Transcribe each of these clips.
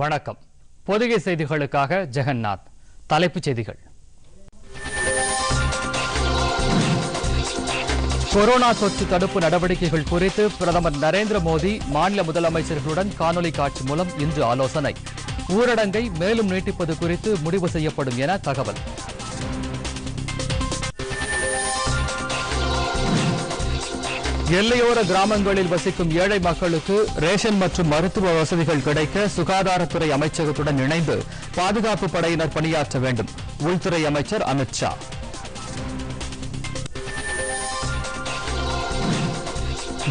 வணக்கம் பொதிகை செய்திகளுக்காக ஜெகநாத் தலைப்புச் செய்திகள் கொரோனா தொற்று தடுப்பு நடவடிக்கைகள் குறித்து பிரதமர் நரேந்திர மோடி மாநில முதலமைச்சர்களுடன் காணொலி காட்சி மூலம் இன்று ஆலோசனை ஊரடங்கை மேலும் நீட்டிப்பது குறித்து முடிவு செய்யப்படும் என தகவல் எல்லையோர கிராமங்களில் வசிக்கும் ஏழை மக்களுக்கு ரேஷன் மற்றும் மருத்துவ வசதிகள் கிடைக்க சுகாதாரத்துறை அமைச்சகத்துடன் இணைந்து பாதுகாப்பு படையினர் பணியாற்ற வேண்டும் உள்துறை அமைச்சர் அமித் ஷா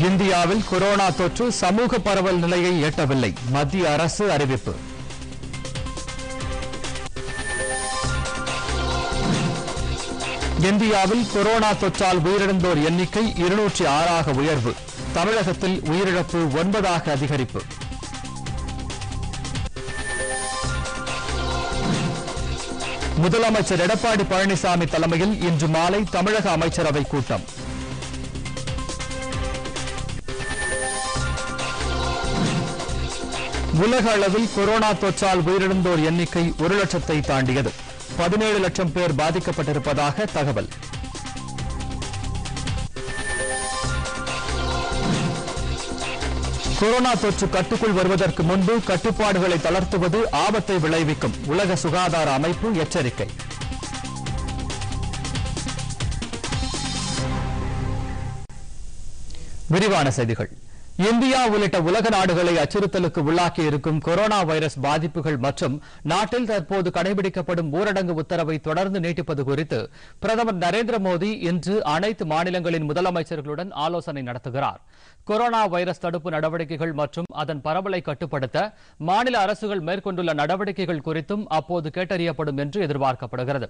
இந்தியாவில் கொரோனா தொற்று சமூக பரவல் நிலையை எட்டவில்லை மத்திய அரசு அறிவிப்பு இந்தியாவில் கொரோனா தொற்றால் உயிரிழந்தோர் எண்ணிக்கை இருநூற்றி ஆறாக உயர்வு தமிழகத்தில் உயிரிழப்பு ஒன்பதாக அதிகரிப்பு முதலமைச்சர் எடப்பாடி பழனிசாமி தலைமையில் இன்று மாலை தமிழக அமைச்சரவை கூட்டம் உலக அளவில் கொரோனா தொற்றால் உயிரிழந்தோர் எண்ணிக்கை ஒரு லட்சத்தை தாண்டியது பதினேழு லட்சம் பேர் பாதிக்கப்பட்டிருப்பதாக தகவல் கொரோனா தொற்று கட்டுக்குள் வருவதற்கு முன்பு கட்டுப்பாடுகளை தளர்த்துவது ஆபத்தை விளைவிக்கும் உலக சுகாதார அமைப்பு எச்சரிக்கை விரிவான செய்திகள் இந்தியா உள்ளிட்ட உலக நாடுகளை அச்சுறுத்தலுக்கு உள்ளாக்கி இருக்கும் கொரோனா வைரஸ் பாதிப்புகள் மற்றும் நாட்டில் தற்போது கடைபிடிக்கப்படும் ஊரடங்கு உத்தரவை தொடர்ந்து நீட்டிப்பது குறித்து பிரதமர் நரேந்திர மோடி இன்று அனைத்து மாநிலங்களின் முதலமைச்சர்களுடன் ஆலோசனை நடத்துகிறார் கொரோனா வைரஸ் தடுப்பு நடவடிக்கைகள் மற்றும் அதன் பரவலை கட்டுப்படுத்த மாநில அரசுகள் மேற்கொண்டுள்ள நடவடிக்கைகள் குறித்தும் அப்போது கேட்டறியப்படும் என்று எதிர்பார்க்கப்படுகிறது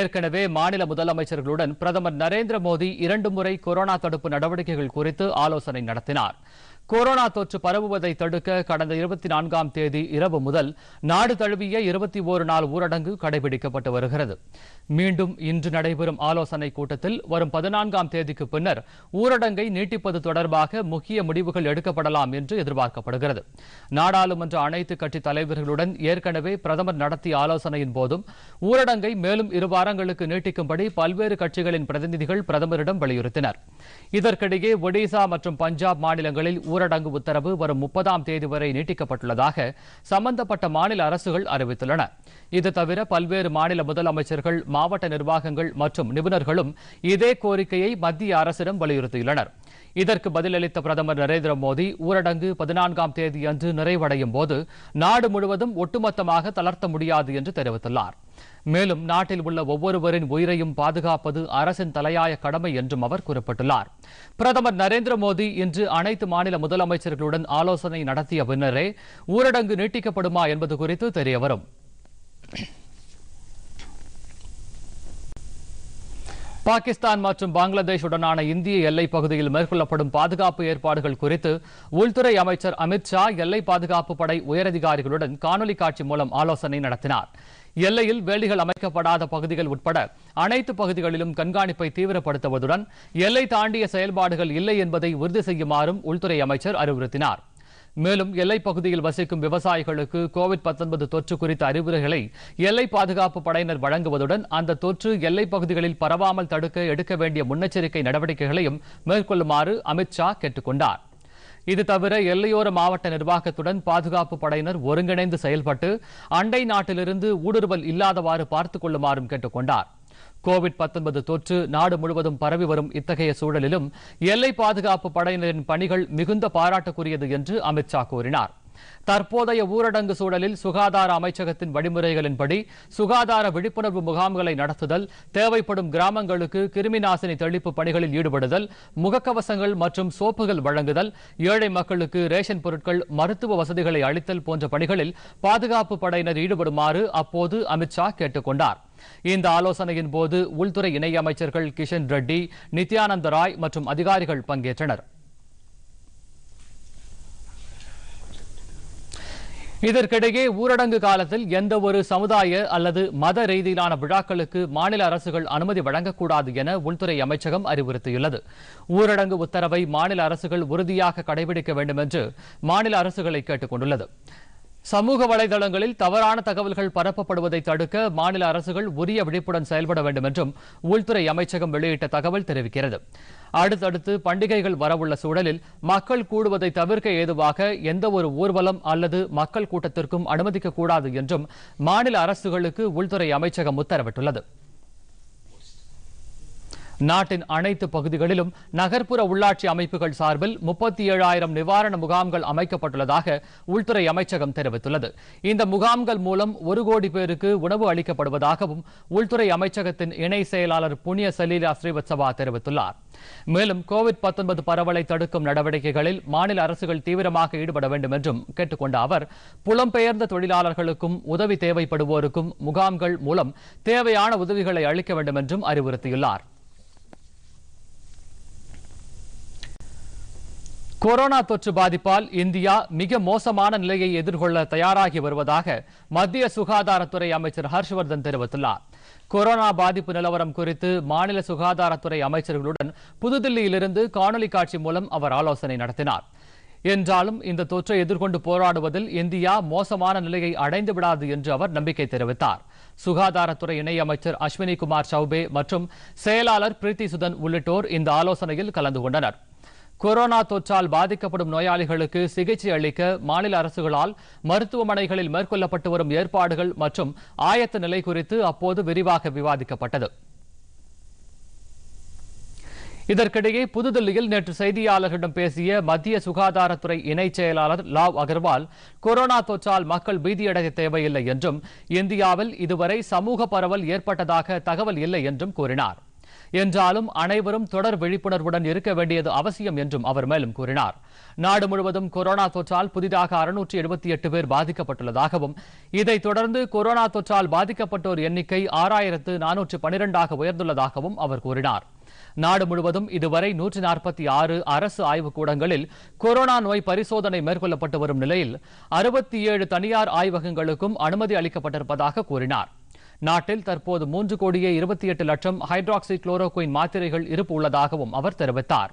ஏற்கனவே மாநில முதலமைச்சர்களுடன் பிரதமர் நரேந்திர மோடி இரண்டு முறை கொரோனா தடுப்பு நடவடிக்கைகள் குறித்து ஆலோசனை நடத்தினார் கொரோனா தொற்று பரவுவதை தடுக்க கடந்த இருபத்தி நான்காம் தேதி இரவு முதல் நாடு தழுவிய இருபத்தி ஒரு நாள் ஊரடங்கு கடைபிடிக்கப்பட்டு வருகிறது மீண்டும் இன்று நடைபெறும் ஆலோசனைக் கூட்டத்தில் வரும் பதினான்காம் தேதிக்கு பின்னர் ஊரடங்கை நீட்டிப்பது தொடர்பாக முக்கிய முடிவுகள் எடுக்கப்படலாம் என்று எதிர்பார்க்கப்படுகிறது நாடாளுமன்ற அனைத்து கட்சித் தலைவர்களுடன் ஏற்கனவே பிரதமர் நடத்திய ஆலோசனையின் போதும் ஊரடங்கை மேலும் இரு வாரங்களுக்கு நீட்டிக்கும்படி பல்வேறு கட்சிகளின் பிரதிநிதிகள் பிரதமரிடம் வலியுறுத்தினர் இதற்கிடையே ஒடிசா மற்றும் பஞ்சாப் மாநிலங்களில் ஊரடங்கு உத்தரவு வரும் முப்பதாம் தேதி வரை நீட்டிக்கப்பட்டுள்ளதாக சம்பந்தப்பட்ட மாநில அரசுகள் அறிவித்துள்ளன இது தவிர பல்வேறு மாநில முதலமைச்சர்கள் மாவட்ட நிர்வாகங்கள் மற்றும் நிபுணர்களும் இதே கோரிக்கையை மத்திய அரசிடம் வலியுறுத்தியுள்ளனர் இதற்கு பதிலளித்த பிரதமர் நரேந்திர மோடி ஊரடங்கு பதினான்காம் தேதி அன்று நிறைவடையும் போது நாடு முழுவதும் ஒட்டுமொத்தமாக தளர்த்த முடியாது என்று தெரிவித்துள்ளார் மேலும் நாட்டில் உள்ள ஒவ்வொருவரின் உயிரையும் பாதுகாப்பது அரசின் தலையாய கடமை என்றும் அவர் குறிப்பிட்டுள்ளார் பிரதமர் நரேந்திர மோடி இன்று அனைத்து மாநில முதலமைச்சர்களுடன் ஆலோசனை நடத்திய பின்னரே ஊரடங்கு நீட்டிக்கப்படுமா என்பது குறித்து தெரியவரும் பாகிஸ்தான் மற்றும் பங்களாதேஷ் உடனான இந்திய எல்லை பகுதியில் மேற்கொள்ளப்படும் பாதுகாப்பு ஏற்பாடுகள் குறித்து உள்துறை அமைச்சர் அமித் ஷா எல்லை பாதுகாப்பு படை உயரதிகாரிகளுடன் காணொலி காட்சி மூலம் ஆலோசனை நடத்தினார் எல்லையில் வேலிகள் அமைக்கப்படாத பகுதிகள் உட்பட அனைத்து பகுதிகளிலும் கண்காணிப்பை தீவிரப்படுத்துவதுடன் எல்லை தாண்டிய செயல்பாடுகள் இல்லை என்பதை உறுதி செய்யுமாறும் உள்துறை அமைச்சர் அறிவுறுத்தினார் மேலும் எல்லைப் பகுதியில் வசிக்கும் விவசாயிகளுக்கு கோவிட் தொற்று குறித்த அறிவுரைகளை எல்லை பாதுகாப்பு படையினர் வழங்குவதுடன் அந்த தொற்று எல்லைப் பகுதிகளில் பரவாமல் தடுக்க எடுக்க வேண்டிய முன்னெச்சரிக்கை நடவடிக்கைகளையும் மேற்கொள்ளுமாறு அமித்ஷா கேட்டுக் கொண்டார் இது தவிர எல்லையோர மாவட்ட நிர்வாகத்துடன் பாதுகாப்பு படையினர் ஒருங்கிணைந்து செயல்பட்டு அண்டை நாட்டிலிருந்து ஊடுருவல் இல்லாதவாறு பார்த்துக் கொள்ளுமாறும் கேட்டுக் கொண்டார் கோவிட் பத்தொன்பது தொற்று நாடு முழுவதும் பரவி வரும் இத்தகைய சூழலிலும் எல்லை பாதுகாப்பு படையினரின் பணிகள் மிகுந்த பாராட்டுக்குரியது என்று அமித்ஷா கூறினார் தற்போதைய ஊரடங்கு சூழலில் சுகாதார அமைச்சகத்தின் வழிமுறைகளின்படி சுகாதார விழிப்புணர்வு முகாம்களை நடத்துதல் தேவைப்படும் கிராமங்களுக்கு கிருமி நாசினி தெளிப்பு பணிகளில் ஈடுபடுதல் முகக்கவசங்கள் மற்றும் சோப்புகள் வழங்குதல் ஏழை மக்களுக்கு ரேஷன் பொருட்கள் மருத்துவ வசதிகளை அளித்தல் போன்ற பணிகளில் பாதுகாப்பு படையினர் ஈடுபடுமாறு அப்போது அமித்ஷா ஷா கேட்டுக் கொண்டார் இந்த ஆலோசனையின் போது உள்துறை இணையமைச்சர்கள் கிஷன் ரெட்டி நித்யானந்த ராய் மற்றும் அதிகாரிகள் பங்கேற்றனர் இதற்கிடையே ஊரடங்கு காலத்தில் எந்த ஒரு சமுதாய அல்லது மத ரீதியிலான விழாக்களுக்கு மாநில அரசுகள் அனுமதி வழங்கக்கூடாது என உள்துறை அமைச்சகம் அறிவுறுத்தியுள்ளது ஊரடங்கு உத்தரவை மாநில அரசுகள் உறுதியாக கடைபிடிக்க வேண்டும் என்று மாநில அரசுகளை கேட்டுக் கொண்டுள்ளது சமூக வலைதளங்களில் தவறான தகவல்கள் பரப்பப்படுவதை தடுக்க மாநில அரசுகள் உரிய விழிப்புடன் செயல்பட வேண்டும் என்றும் உள்துறை அமைச்சகம் வெளியிட்ட தகவல் தெரிவிக்கிறது அடுத்தடுத்து பண்டிகைகள் வரவுள்ள சூழலில் மக்கள் கூடுவதை தவிர்க்க ஏதுவாக எந்தவொரு ஊர்வலம் அல்லது மக்கள் கூட்டத்திற்கும் அனுமதிக்கக்கூடாது என்றும் மாநில அரசுகளுக்கு உள்துறை அமைச்சகம் உத்தரவிட்டுள்ளது நாட்டின் அனைத்து பகுதிகளிலும் நகர்ப்புற உள்ளாட்சி அமைப்புகள் சார்பில் முப்பத்தி ஏழாயிரம் நிவாரண முகாம்கள் அமைக்கப்பட்டுள்ளதாக உள்துறை அமைச்சகம் தெரிவித்துள்ளது இந்த முகாம்கள் மூலம் ஒரு கோடி பேருக்கு உணவு அளிக்கப்படுவதாகவும் உள்துறை அமைச்சகத்தின் இணை செயலாளர் புண்ணிய சலீலா ஸ்ரீவத்சவா தெரிவித்துள்ளார் மேலும் கோவிட் பரவலை தடுக்கும் நடவடிக்கைகளில் மாநில அரசுகள் தீவிரமாக ஈடுபட வேண்டும் என்றும் கேட்டுக்கொண்ட அவர் புலம்பெயர்ந்த தொழிலாளர்களுக்கும் உதவி தேவைப்படுவோருக்கும் முகாம்கள் மூலம் தேவையான உதவிகளை அளிக்க வேண்டும் என்றும் அறிவுறுத்தியுள்ளார் கொரோனா தொற்று பாதிப்பால் இந்தியா மிக மோசமான நிலையை எதிர்கொள்ள தயாராகி வருவதாக மத்திய சுகாதாரத்துறை அமைச்சர் ஹர்ஷ்வர்தன் தெரிவித்துள்ளார் கொரோனா பாதிப்பு நிலவரம் குறித்து மாநில சுகாதாரத்துறை அமைச்சர்களுடன் புதுதில்லியிலிருந்து காணொலி காட்சி மூலம் அவர் ஆலோசனை நடத்தினார் என்றாலும் இந்த தொற்றை எதிர்கொண்டு போராடுவதில் இந்தியா மோசமான நிலையை அடைந்து விடாது என்று அவர் நம்பிக்கை தெரிவித்தார் சுகாதாரத்துறை இணையமைச்சர் அஸ்வினி குமார் சௌபே மற்றும் செயலாளர் பிரீத்தி சுதன் உள்ளிட்டோர் இந்த ஆலோசனையில் கலந்து கொண்டனர் கொரோனா தொற்றால் பாதிக்கப்படும் நோயாளிகளுக்கு சிகிச்சை அளிக்க மாநில அரசுகளால் மருத்துவமனைகளில் மேற்கொள்ளப்பட்டு வரும் ஏற்பாடுகள் மற்றும் ஆயத்த நிலை குறித்து அப்போது விரிவாக விவாதிக்கப்பட்டது இதற்கிடையே புதுதில்லியில் நேற்று செய்தியாளர்களிடம் பேசிய மத்திய சுகாதாரத்துறை இணைச் செயலாளர் லாவ் அகர்வால் கொரோனா தொற்றால் மக்கள் பீதியடைய தேவையில்லை என்றும் இந்தியாவில் இதுவரை சமூக பரவல் ஏற்பட்டதாக தகவல் இல்லை என்றும் கூறினார் என்றாலும் அனைவரும் தொடர் விழிப்புணர்வுடன் இருக்க வேண்டியது அவசியம் என்றும் அவர் மேலும் கூறினார் நாடு முழுவதும் கொரோனா தொற்றால் புதிதாக அறுநூற்று எழுபத்தி எட்டு பேர் பாதிக்கப்பட்டுள்ளதாகவும் இதைத் தொடர்ந்து கொரோனா தொற்றால் பாதிக்கப்பட்டோர் எண்ணிக்கை ஆறாயிரத்து நானூற்று பனிரெண்டாக உயர்ந்துள்ளதாகவும் அவர் கூறினார் நாடு முழுவதும் இதுவரை நூற்றி நாற்பத்தி ஆறு அரசு ஆய்வுக் கூடங்களில் கொரோனா நோய் பரிசோதனை மேற்கொள்ளப்பட்டு வரும் நிலையில் அறுபத்தி ஏழு தனியார் ஆய்வகங்களுக்கும் அனுமதி அளிக்கப்பட்டிருப்பதாக கூறினார் நாட்டில் தற்போது மூன்று கோடியே இருபத்தி எட்டு லட்சம் ஹைட்ராக்சி குளோரோகுயின் மாத்திரைகள் இருப்பு உள்ளதாகவும் அவர் தெரிவித்தார்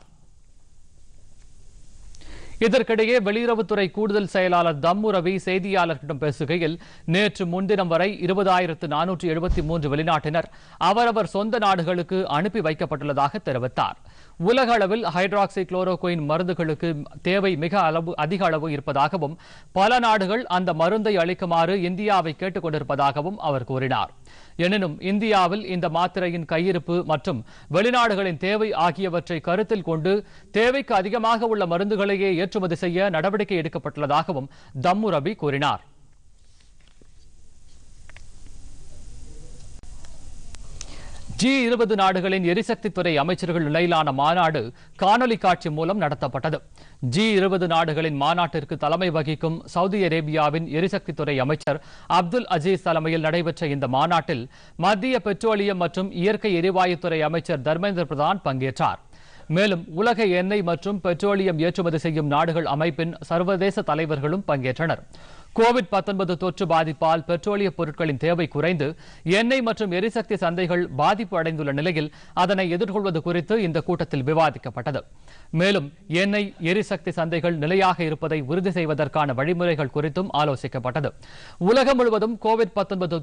இதற்கிடையே வெளியுறவுத்துறை கூடுதல் செயலாளர் தம்மு ரவி செய்தியாளர்களிடம் பேசுகையில் நேற்று முன்தினம் வரை இருபதாயிரத்து நானூற்று எழுபத்தி மூன்று வெளிநாட்டினர் அவரவர் சொந்த நாடுகளுக்கு அனுப்பி வைக்கப்பட்டுள்ளதாக தெரிவித்தாா் உலக அளவில் ஹைட்ராக்சி குளோரோகுயின் மருந்துகளுக்கு தேவை மிக அளவு அதிக அளவு இருப்பதாகவும் பல நாடுகள் அந்த மருந்தை அளிக்குமாறு இந்தியாவை கேட்டுக் கொண்டிருப்பதாகவும் அவர் கூறினார் எனினும் இந்தியாவில் இந்த மாத்திரையின் கையிருப்பு மற்றும் வெளிநாடுகளின் தேவை ஆகியவற்றை கருத்தில் கொண்டு தேவைக்கு அதிகமாக உள்ள மருந்துகளையே ஏற்றுமதி செய்ய நடவடிக்கை எடுக்கப்பட்டுள்ளதாகவும் தம்மு ரபி கூறினார் ஜி இருபது நாடுகளின் எரிசக்தித்துறை அமைச்சர்கள் நிலையிலான மாநாடு காணொலி காட்சி மூலம் நடத்தப்பட்டது ஜி இருபது நாடுகளின் மாநாட்டிற்கு தலைமை வகிக்கும் சவுதி அரேபியாவின் எரிசக்தி துறை அமைச்சர் அப்துல் அஜீஸ் தலைமையில் நடைபெற்ற இந்த மாநாட்டில் மத்திய பெட்ரோலியம் மற்றும் இயற்கை எரிவாயுத்துறை அமைச்சர் தர்மேந்திர பிரதான் பங்கேற்றார் மேலும் உலக எண்ணெய் மற்றும் பெட்ரோலியம் ஏற்றுமதி செய்யும் நாடுகள் அமைப்பின் சர்வதேச தலைவர்களும் பங்கேற்றனர் கோவிட் தொற்று பாதிப்பால் பெட்ரோலிய பொருட்களின் தேவை குறைந்து எண்ணெய் மற்றும் எரிசக்தி சந்தைகள் பாதிப்பு அடைந்துள்ள நிலையில் அதனை எதிர்கொள்வது குறித்து இந்த கூட்டத்தில் விவாதிக்கப்பட்டது மேலும் எண்ணெய் எரிசக்தி சந்தைகள் நிலையாக இருப்பதை உறுதி செய்வதற்கான வழிமுறைகள் குறித்தும் ஆலோசிக்கப்பட்டது உலகம் முழுவதும் கோவிட்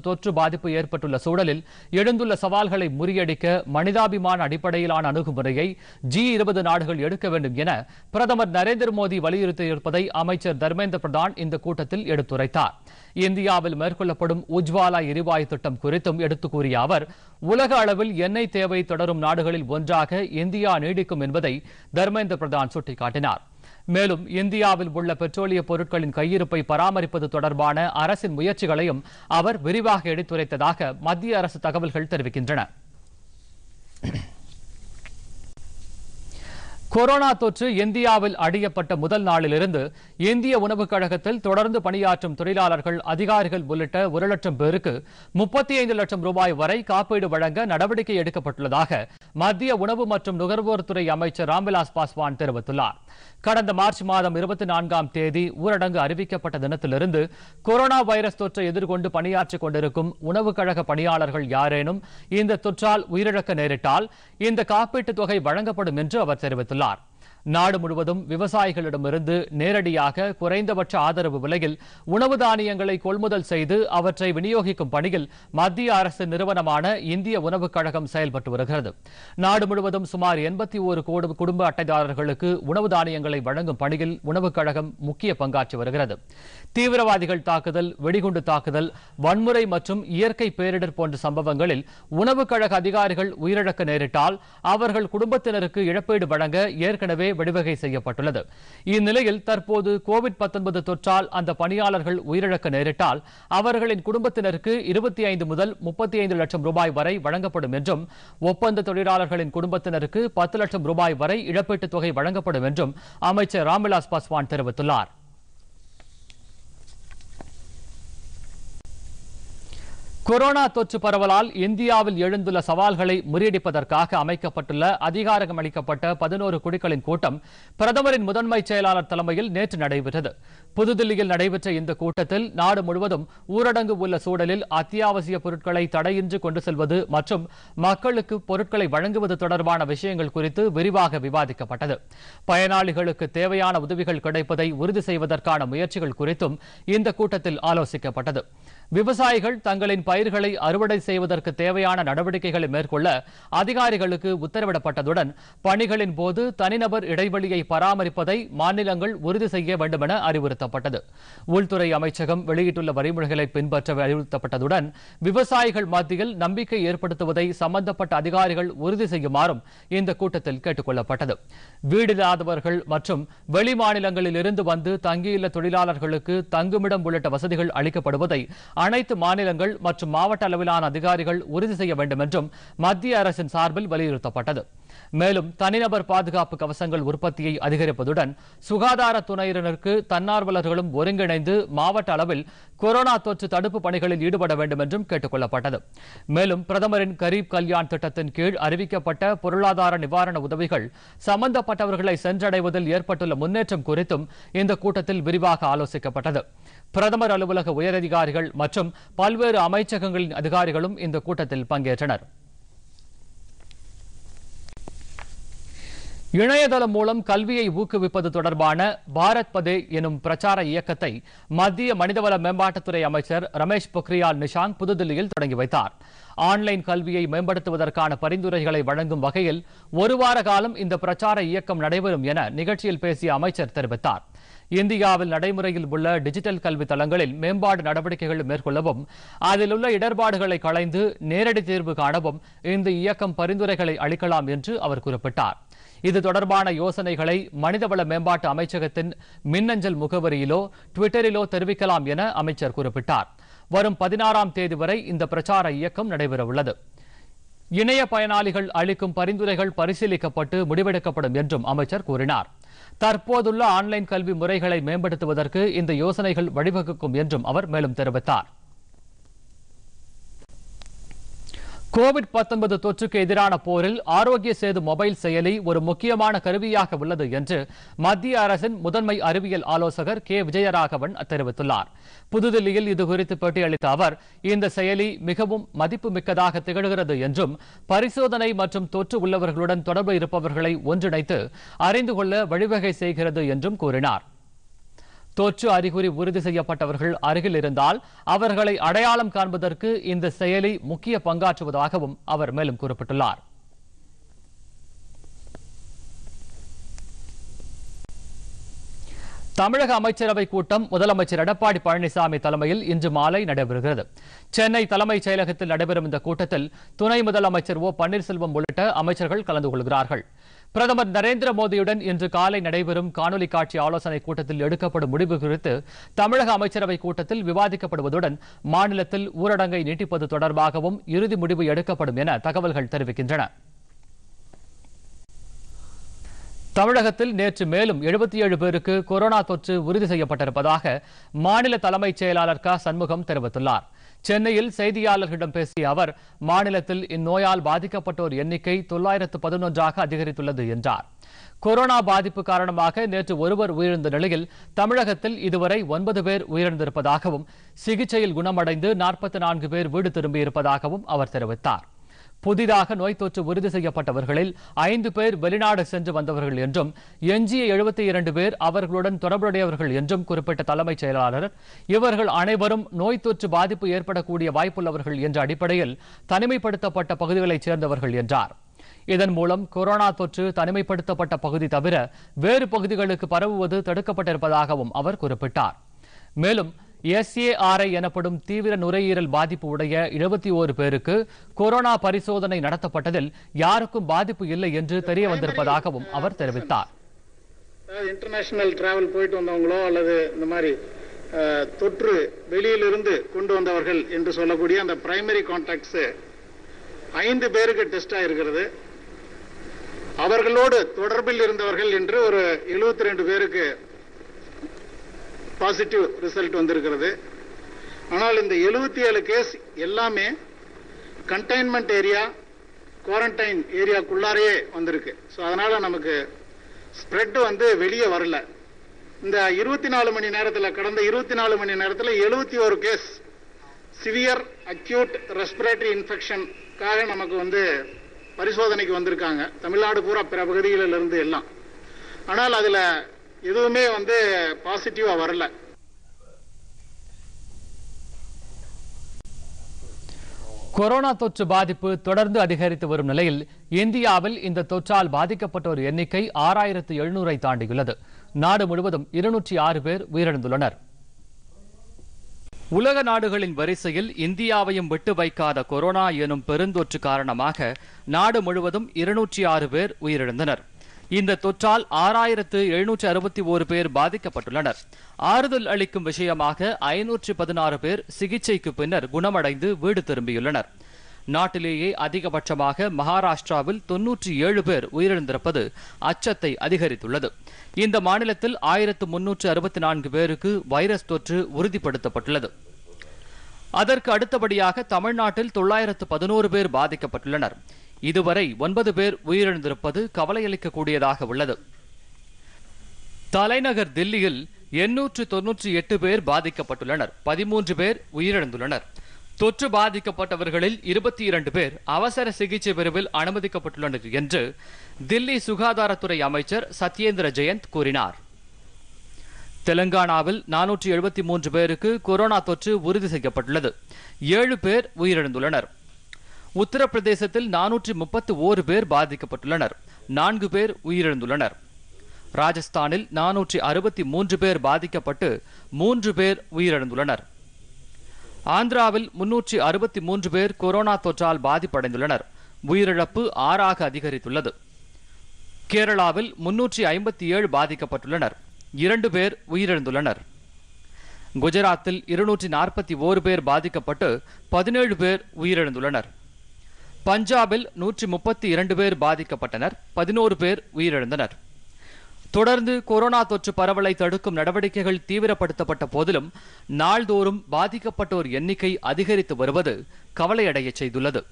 தொற்று பாதிப்பு ஏற்பட்டுள்ள சூழலில் எழுந்துள்ள சவால்களை முறியடிக்க மனிதாபிமான அடிப்படையிலான அணுகுமுறையை ஜி இருபது நாடுகள் எடுக்க வேண்டும் என பிரதமர் நரேந்திர மோடி வலியுறுத்தியிருப்பதை அமைச்சர் தர்மேந்திர பிரதான் இந்த கூட்டத்தில் எடுத்து எடுத்துரைத்தார் இந்தியாவில் மேற்கொள்ளப்படும் உஜ்வாலா எரிவாயு திட்டம் குறித்தும் எடுத்துக் கூறிய அவர் உலக அளவில் எண்ணெய் தேவை தொடரும் நாடுகளில் ஒன்றாக இந்தியா நீடிக்கும் என்பதை தர்மேந்திர பிரதான் சுட்டிக்காட்டினார் மேலும் இந்தியாவில் உள்ள பெட்ரோலிய பொருட்களின் கையிருப்பை பராமரிப்பது தொடர்பான அரசின் முயற்சிகளையும் அவர் விரிவாக எடுத்துரைத்ததாக மத்திய அரசு தகவல்கள் தெரிவிக்கின்றன கொரோனா தொற்று இந்தியாவில் அடியப்பட்ட முதல் நாளிலிருந்து இந்திய உணவுக் கழகத்தில் தொடர்ந்து பணியாற்றும் தொழிலாளர்கள் அதிகாரிகள் உள்ளிட்ட ஒரு லட்சம் பேருக்கு முப்பத்தி ஐந்து லட்சம் ரூபாய் வரை காப்பீடு வழங்க நடவடிக்கை எடுக்கப்பட்டுள்ளதாக மத்திய உணவு மற்றும் நுகர்வோர் துறை அமைச்சர் ராம்விலாஸ் பாஸ்வான் தெரிவித்துள்ளார் கடந்த மார்ச் மாதம் இருபத்தி நான்காம் தேதி ஊரடங்கு அறிவிக்கப்பட்ட தினத்திலிருந்து கொரோனா வைரஸ் தொற்றை எதிர்கொண்டு பணியாற்றிக் கொண்டிருக்கும் உணவுக் கழக பணியாளர்கள் யாரேனும் இந்த தொற்றால் உயிரிழக்க நேரிட்டால் இந்த காப்பீட்டுத் தொகை வழங்கப்படும் என்று அவர் தெரிவித்துள்ளார் கூறியுள்ளார் நாடு முழுவதும் விவசாயிகளிடமிருந்து நேரடியாக குறைந்தபட்ச ஆதரவு விலையில் உணவு தானியங்களை கொள்முதல் செய்து அவற்றை விநியோகிக்கும் பணியில் மத்திய அரசு நிறுவனமான இந்திய உணவுக் கழகம் செயல்பட்டு வருகிறது நாடு முழுவதும் சுமார் எண்பத்தி ஒரு கோடி குடும்ப அட்டைதாரர்களுக்கு உணவு தானியங்களை வழங்கும் பணியில் உணவுக் கழகம் முக்கிய பங்காற்றி வருகிறது தீவிரவாதிகள் தாக்குதல் வெடிகுண்டு தாக்குதல் வன்முறை மற்றும் இயற்கை பேரிடர் போன்ற சம்பவங்களில் உணவுக் கழக அதிகாரிகள் உயிரிழக்க நேரிட்டால் அவர்கள் குடும்பத்தினருக்கு இழப்பீடு வழங்க ஏற்கனவே வழிவகை செய்யப்பட்டுள்ளது இந்நிலையில் தற்போது கோவிட் தொற்றால் அந்த பணியாளர்கள் உயிரிழக்க நேரிட்டால் அவர்களின் குடும்பத்தினருக்கு இருபத்தி ஐந்து முதல் முப்பத்தி ஐந்து லட்சம் ரூபாய் வரை வழங்கப்படும் என்றும் ஒப்பந்த தொழிலாளர்களின் குடும்பத்தினருக்கு பத்து லட்சம் ரூபாய் வரை இழப்பீட்டுத் தொகை வழங்கப்படும் என்றும் அமைச்சர் ராம்விலாஸ் பாஸ்வான் தெரிவித்துள்ளார் கொரோனா தொற்று பரவலால் இந்தியாவில் எழுந்துள்ள சவால்களை முறியடிப்பதற்காக அமைக்கப்பட்டுள்ள அதிகாரம் அளிக்கப்பட்ட பதினோரு குடிகளின் கூட்டம் பிரதமரின் முதன்மை செயலாளர் தலைமையில் நேற்று நடைபெற்றது புதுதில்லியில் நடைபெற்ற இந்த கூட்டத்தில் நாடு முழுவதும் ஊரடங்கு உள்ள சூழலில் அத்தியாவசிய பொருட்களை தடையின்றி கொண்டு செல்வது மற்றும் மக்களுக்கு பொருட்களை வழங்குவது தொடர்பான விஷயங்கள் குறித்து விரிவாக விவாதிக்கப்பட்டது பயனாளிகளுக்கு தேவையான உதவிகள் கிடைப்பதை உறுதி செய்வதற்கான முயற்சிகள் குறித்தும் இந்த கூட்டத்தில் ஆலோசிக்கப்பட்டது விவசாயிகள் தங்களின் பயிர்களை அறுவடை செய்வதற்கு தேவையான நடவடிக்கைகளை மேற்கொள்ள அதிகாரிகளுக்கு உத்தரவிடப்பட்டதுடன் பணிகளின் போது தனிநபர் இடைவெளியை பராமரிப்பதை மாநிலங்கள் உறுதி செய்ய வேண்டும் என அறிவுறுத்தப்பட்டது உள்துறை அமைச்சகம் வெளியிட்டுள்ள வழிமுறைகளை பின்பற்ற அறிவுறுத்தப்பட்டதுடன் விவசாயிகள் மத்தியில் நம்பிக்கை ஏற்படுத்துவதை சம்பந்தப்பட்ட அதிகாரிகள் உறுதி செய்யுமாறும் இந்த கூட்டத்தில் கேட்டுக் கொள்ளப்பட்டது வீடில்லாதவர்கள் மற்றும் வெளி மாநிலங்களில் இருந்து வந்து தங்கியுள்ள தொழிலாளர்களுக்கு தங்குமிடம் உள்ளிட்ட வசதிகள் அளிக்கப்படுவதை அனைத்து மாநிலங்கள் மற்றும் மாவட்ட அளவிலான அதிகாரிகள் உறுதி செய்ய வேண்டும் என்றும் மத்திய அரசின் சார்பில் வலியுறுத்தப்பட்டது மேலும் தனிநபர் பாதுகாப்பு கவசங்கள் உற்பத்தியை அதிகரிப்பதுடன் சுகாதார துணையினருக்கு தன்னார்வலர்களும் ஒருங்கிணைந்து மாவட்ட அளவில் கொரோனா தொற்று தடுப்பு பணிகளில் ஈடுபட வேண்டும் என்றும் கேட்டுக் கொள்ளப்பட்டது மேலும் பிரதமரின் கரீப் கல்யாண் திட்டத்தின் கீழ் அறிவிக்கப்பட்ட பொருளாதார நிவாரண உதவிகள் சம்பந்தப்பட்டவர்களை சென்றடைவதில் ஏற்பட்டுள்ள முன்னேற்றம் குறித்தும் இந்த கூட்டத்தில் விரிவாக ஆலோசிக்கப்பட்டது பிரதமர் அலுவலக உயரதிகாரிகள் மற்றும் பல்வேறு அமைச்சகங்களின் அதிகாரிகளும் இந்த கூட்டத்தில் பங்கேற்றனர் இணையதளம் மூலம் கல்வியை ஊக்குவிப்பது தொடர்பான பாரத் பதே எனும் பிரச்சார இயக்கத்தை மத்திய மனிதவள மேம்பாட்டுத்துறை அமைச்சர் ரமேஷ் பொக்ரியால் நிஷாங் புதுதில்லியில் தொடங்கி வைத்தார் ஆன்லைன் கல்வியை மேம்படுத்துவதற்கான பரிந்துரைகளை வழங்கும் வகையில் ஒரு வார காலம் இந்த பிரச்சார இயக்கம் நடைபெறும் என நிகழ்ச்சியில் பேசிய அமைச்சர் தெரிவித்தார் இந்தியாவில் நடைமுறையில் உள்ள டிஜிட்டல் கல்வி தளங்களில் மேம்பாடு நடவடிக்கைகள் மேற்கொள்ளவும் அதில் உள்ள இடர்பாடுகளை களைந்து நேரடி தீர்வு காணவும் இந்த இயக்கம் பரிந்துரைகளை அளிக்கலாம் என்று அவர் குறிப்பிட்டார் இது தொடர்பான யோசனைகளை மனிதவள மேம்பாட்டு அமைச்சகத்தின் மின்னஞ்சல் முகவரியிலோ டுவிட்டரிலோ தெரிவிக்கலாம் என அமைச்சர் குறிப்பிட்டார் வரும் பதினாறாம் தேதி வரை இந்த பிரச்சார இயக்கம் நடைபெறவுள்ளது இணைய பயனாளிகள் அளிக்கும் பரிந்துரைகள் பரிசீலிக்கப்பட்டு முடிவெடுக்கப்படும் என்றும் அமைச்சர் கூறினார் தற்போதுள்ள ஆன்லைன் கல்வி முறைகளை மேம்படுத்துவதற்கு இந்த யோசனைகள் வழிவகுக்கும் என்றும் அவர் மேலும் தெரிவித்தார் கோவிட் பத்தொன்பது தொற்றுக்கு எதிரான போரில் ஆரோக்கிய சேது மொபைல் செயலி ஒரு முக்கியமான கருவியாக உள்ளது என்று மத்திய அரசின் முதன்மை அறிவியல் ஆலோசகர் கே விஜயராகவன் தெரிவித்துள்ளார் புதுதில்லியில் இதுகுறித்து பேட்டியளித்த அவர் இந்த செயலி மிகவும் மதிப்புமிக்கதாக திகழ்கிறது என்றும் பரிசோதனை மற்றும் தொற்று உள்ளவர்களுடன் தொடர்பு இருப்பவர்களை ஒன்றிணைத்து அறிந்து கொள்ள வழிவகை செய்கிறது என்றும் கூறினார் தொற்று அறிகுறி உறுதி செய்யப்பட்டவர்கள் அருகில் இருந்தால் அவர்களை அடையாளம் காண்பதற்கு இந்த செயலி முக்கிய பங்காற்றுவதாகவும் அவர் மேலும் குறிப்பிட்டுள்ளார் தமிழக அமைச்சரவை கூட்டம் முதலமைச்சர் எடப்பாடி பழனிசாமி தலைமையில் இன்று மாலை நடைபெறுகிறது சென்னை தலைமைச் செயலகத்தில் நடைபெறும் இந்த கூட்டத்தில் துணை முதலமைச்சர் ஓ பன்னீர்செல்வம் உள்ளிட்ட அமைச்சர்கள் கலந்து கொள்கிறார்கள் பிரதமர் நரேந்திர மோடியுடன் இன்று காலை நடைபெறும் காணொலி காட்சி ஆலோசனைக் கூட்டத்தில் எடுக்கப்படும் முடிவு குறித்து தமிழக அமைச்சரவைக் கூட்டத்தில் விவாதிக்கப்படுவதுடன் மாநிலத்தில் ஊரடங்கை நீட்டிப்பது தொடர்பாகவும் இறுதி முடிவு எடுக்கப்படும் என தகவல்கள் தெரிவிக்கின்றன தமிழகத்தில் நேற்று மேலும் எழுபத்தி ஏழு பேருக்கு கொரோனா தொற்று உறுதி செய்யப்பட்டிருப்பதாக மாநில தலைமைச் செயலாளர் க சண்முகம் தெரிவித்துள்ளார் சென்னையில் செய்தியாளர்களிடம் பேசிய அவர் மாநிலத்தில் இந்நோயால் பாதிக்கப்பட்டோர் எண்ணிக்கை தொள்ளாயிரத்து பதினொன்றாக அதிகரித்துள்ளது என்றார் கொரோனா பாதிப்பு காரணமாக நேற்று ஒருவர் உயிரிழந்த நிலையில் தமிழகத்தில் இதுவரை ஒன்பது பேர் உயிரிழந்திருப்பதாகவும் சிகிச்சையில் குணமடைந்து நாற்பத்தி நான்கு பேர் வீடு திரும்பியிருப்பதாகவும் அவர் தெரிவித்தார் புதிதாக நோய் தொற்று உறுதி செய்யப்பட்டவர்களில் ஐந்து பேர் வெளிநாடு சென்று வந்தவர்கள் என்றும் எஞ்சிய எழுபத்தி இரண்டு பேர் அவர்களுடன் தொடர்புடையவர்கள் என்றும் குறிப்பிட்ட தலைமைச் செயலாளர் இவர்கள் அனைவரும் நோய் தொற்று பாதிப்பு ஏற்படக்கூடிய வாய்ப்புள்ளவர்கள் என்ற அடிப்படையில் தனிமைப்படுத்தப்பட்ட பகுதிகளைச் சேர்ந்தவர்கள் என்றார் இதன் மூலம் கொரோனா தொற்று தனிமைப்படுத்தப்பட்ட பகுதி தவிர வேறு பகுதிகளுக்கு பரவுவது தடுக்கப்பட்டிருப்பதாகவும் அவர் குறிப்பிட்டார் மேலும் எஸ்ஏஆர்ஐ எனப்படும் தீவிர நுரையீரல் பாதிப்பு உடைய இருபத்தி ஓரு பேருக்கு கொரோனா பரிசோதனை நடத்தப்பட்டதில் யாருக்கும் பாதிப்பு இல்லை என்று தெரிய வந்திருப்பதாகவும் அவர் தெரிவித்தார் இன்டர்நேஷனல் டிராவல் போயிட்டு வந்தவங்களோ அல்லது இந்த மாதிரி தொற்று வெளியிலிருந்து கொண்டு வந்தவர்கள் என்று சொல்லக்கூடிய அந்த பிரைமரி கான்டாக்ட்ஸ் ஐந்து பேருக்கு டெஸ்ட் ஆயிருக்கிறது அவர்களோடு தொடர்பில் இருந்தவர்கள் என்று ஒரு எழுபத்தி ரெண்டு பேருக்கு பாசிட்டிவ் ரிசல்ட் வந்திருக்கிறது ஆனால் இந்த எழுபத்தி ஏழு கேஸ் எல்லாமே கண்டெய்ன்மெண்ட் ஏரியா குவாரண்டைன் ஏரியாக்குள்ளாரையே வந்திருக்கு ஸோ அதனால் நமக்கு ஸ்ப்ரெட் வந்து வெளியே வரல இந்த இருபத்தி நாலு மணி நேரத்தில் கடந்த இருபத்தி நாலு மணி நேரத்தில் எழுபத்தி ஒரு கேஸ் சிவியர் அக்யூட் ரெஸ்பிரேட்டரி இன்ஃபெக்ஷனுக்காக நமக்கு வந்து பரிசோதனைக்கு வந்திருக்காங்க தமிழ்நாடு பூரா பிற பகுதிகளிலிருந்து எல்லாம் ஆனால் அதில் எதுவுமே வந்து பாசிட்டிவா வரல கொரோனா தொற்று பாதிப்பு தொடர்ந்து அதிகரித்து வரும் நிலையில் இந்தியாவில் இந்த தொற்றால் பாதிக்கப்பட்டோர் எண்ணிக்கை ஆறாயிரத்து எழுநூறை தாண்டியுள்ளது நாடு முழுவதும் இருநூற்றி ஆறு பேர் உயிரிழந்துள்ளனர் உலக நாடுகளின் வரிசையில் இந்தியாவையும் விட்டு வைக்காத கொரோனா எனும் பெருந்தொற்று காரணமாக நாடு முழுவதும் இருநூற்றி ஆறு பேர் உயிரிழந்தனர் இந்த தொற்றால் ஆறாயிரத்து எழுநூற்று அறுபத்தி ஒரு பேர் பாதிக்கப்பட்டுள்ளனர் ஆறுதல் அளிக்கும் விஷயமாக ஐநூற்று பதினாறு பேர் சிகிச்சைக்கு பின்னர் குணமடைந்து வீடு திரும்பியுள்ளனர் நாட்டிலேயே அதிகபட்சமாக மகாராஷ்டிராவில் தொன்னூற்றி ஏழு பேர் உயிரிழந்திருப்பது அச்சத்தை அதிகரித்துள்ளது இந்த மாநிலத்தில் ஆயிரத்து முன்னூற்று அறுபத்தி நான்கு பேருக்கு வைரஸ் தொற்று உறுதிப்படுத்தப்பட்டுள்ளது அதற்கு அடுத்தபடியாக தமிழ்நாட்டில் தொள்ளாயிரத்து பதினோரு பேர் பாதிக்கப்பட்டுள்ளனர் இதுவரை ஒன்பது பேர் உயிரிழந்திருப்பது கவலையளிக்கக்கூடியதாக உள்ளது தலைநகர் தில்லியில் எண்ணூற்று தொன்னூற்றி எட்டு பேர் பாதிக்கப்பட்டுள்ளனர் பதிமூன்று பேர் உயிரிழந்துள்ளனர் தொற்று பாதிக்கப்பட்டவர்களில் இருபத்தி இரண்டு பேர் அவசர சிகிச்சை பிரிவில் அனுமதிக்கப்பட்டுள்ளனர் என்று தில்லி சுகாதாரத்துறை அமைச்சர் சத்யேந்திர ஜெயந்த் கூறினார் தெலங்கானாவில் நானூற்றி எழுபத்தி மூன்று பேருக்கு கொரோனா தொற்று உறுதி செய்யப்பட்டுள்ளது ஏழு பேர் உயிரிழந்துள்ளனர் உத்தரப்பிரதேசத்தில் நானூற்றி முப்பத்து ஓரு பேர் பாதிக்கப்பட்டுள்ளனர் நான்கு பேர் உயிரிழந்துள்ளனர் ராஜஸ்தானில் நானூற்றி அறுபத்தி மூன்று பேர் பாதிக்கப்பட்டு மூன்று பேர் உயிரிழந்துள்ளனர் ஆந்திராவில் முன்னூற்றி அறுபத்தி மூன்று பேர் கொரோனா தொற்றால் பாதிப்படைந்துள்ளனர் உயிரிழப்பு ஆறாக அதிகரித்துள்ளது கேரளாவில் முன்னூற்றி ஐம்பத்தி ஏழு பாதிக்கப்பட்டுள்ளனர் இரண்டு பேர் உயிரிழந்துள்ளனர் குஜராத்தில் இருநூற்றி நாற்பத்தி ஓரு பேர் பாதிக்கப்பட்டு பதினேழு பேர் உயிரிழந்துள்ளனர் பஞ்சாபில் நூற்றி முப்பத்தி இரண்டு பேர் பாதிக்கப்பட்டனர் பதினோரு பேர் உயிரிழந்தனர் தொடர்ந்து கொரோனா தொற்று பரவலை தடுக்கும் நடவடிக்கைகள் தீவிரப்படுத்தப்பட்ட போதிலும் நாள்தோறும் பாதிக்கப்பட்டோர் எண்ணிக்கை அதிகரித்து வருவது கவலையடைய செய்துள்ளது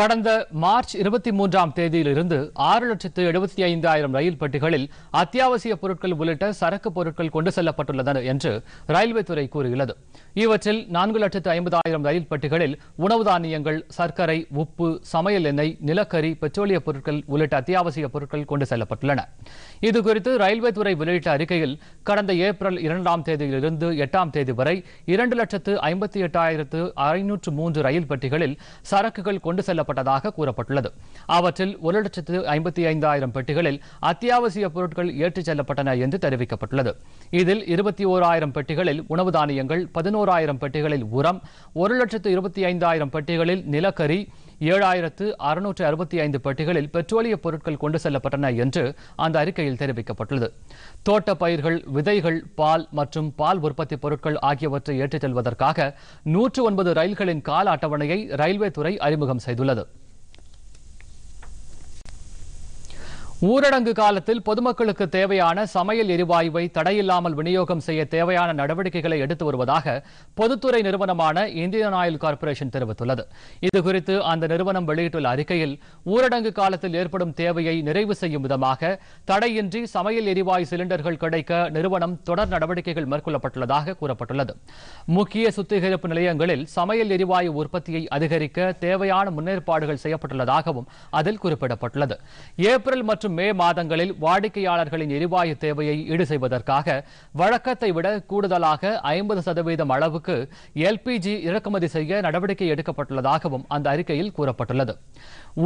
கடந்த மார்ச் இருபத்தி மூன்றாம் தேதியிலிருந்து ஆறு லட்சத்து எழுபத்தி ஐந்தாயிரம் ரயில் பெட்டிகளில் அத்தியாவசிய பொருட்கள் உள்ளிட்ட சரக்கு பொருட்கள் கொண்டு செல்லப்பட்டுள்ளன என்று ரயில்வே துறை கூறியுள்ளது இவற்றில் நான்கு லட்சத்து ஐம்பதாயிரம் ரயில் பெட்டிகளில் உணவு தானியங்கள் சர்க்கரை உப்பு சமையல் எண்ணெய் நிலக்கரி பெட்ரோலிய பொருட்கள் உள்ளிட்ட அத்தியாவசிய பொருட்கள் கொண்டு செல்லப்பட்டுள்ளன இதுகுறித்து ரயில்வே துறை வெளியிட்ட அறிக்கையில் கடந்த ஏப்ரல் இரண்டாம் தேதியிலிருந்து எட்டாம் தேதி வரை இரண்டு லட்சத்து ஐம்பத்தி எட்டாயிரத்து ஐநூற்று மூன்று ரயில் பெட்டிகளில் சரக்குகள் கொண்டு செல்லப்பட்டதாக கூறப்பட்டுள்ளது அவற்றில் ஒரு லட்சத்து ஐம்பத்தி ஐந்தாயிரம் பெட்டிகளில் அத்தியாவசிய பொருட்கள் ஏற்றிச் செல்லப்பட்டன என்று தெரிவிக்கப்பட்டுள்ளது இதில் இருபத்தி ஓராயிரம் பெட்டிகளில் உணவு தானியங்கள் பதினோரு பதினோராயிரம் பெட்டிகளில் உரம் ஒரு லட்சத்து இருபத்தி ஐந்தாயிரம் பெட்டிகளில் நிலக்கரி ஏழாயிரத்து அறுநூற்று அறுபத்தி ஐந்து பெட்டிகளில் பெட்ரோலிய பொருட்கள் கொண்டு செல்லப்பட்டன என்று அந்த அறிக்கையில் தெரிவிக்கப்பட்டுள்ளது தோட்ட பயிர்கள் விதைகள் பால் மற்றும் பால் உற்பத்தி பொருட்கள் ஆகியவற்றை ஏற்றிச் செல்வதற்காக நூற்று ஒன்பது ரயில்களின் கால அட்டவணையை ரயில்வே துறை அறிமுகம் செய்துள்ளது ஊரடங்கு காலத்தில் பொதுமக்களுக்கு தேவையான சமையல் எரிவாயுவை தடையில்லாமல் விநியோகம் செய்ய தேவையான நடவடிக்கைகளை எடுத்து வருவதாக பொதுத்துறை நிறுவனமான இந்தியன் ஆயில் கார்பரேஷன் தெரிவித்துள்ளது இதுகுறித்து அந்த நிறுவனம் வெளியிட்டுள்ள அறிக்கையில் ஊரடங்கு காலத்தில் ஏற்படும் தேவையை நிறைவு செய்யும் விதமாக தடையின்றி சமையல் எரிவாயு சிலிண்டர்கள் கிடைக்க நிறுவனம் தொடர் நடவடிக்கைகள் மேற்கொள்ளப்பட்டுள்ளதாக கூறப்பட்டுள்ளது முக்கிய சுத்திகரிப்பு நிலையங்களில் சமையல் எரிவாயு உற்பத்தியை அதிகரிக்க தேவையான முன்னேற்பாடுகள் செய்யப்பட்டுள்ளதாகவும் அதில் குறிப்பிடப்பட்டுள்ளது ஏப்ரல் மற்றும் மே மாதங்களில் வாடிக்கையாளர்களின் எரிவாயு தேவையை ஈடு செய்வதற்காக வழக்கத்தை விட கூடுதலாக ஐம்பது சதவீதம் அளவுக்கு எல்பிஜி இறக்குமதி செய்ய நடவடிக்கை எடுக்கப்பட்டுள்ளதாகவும் அந்த அறிக்கையில் கூறப்பட்டுள்ளது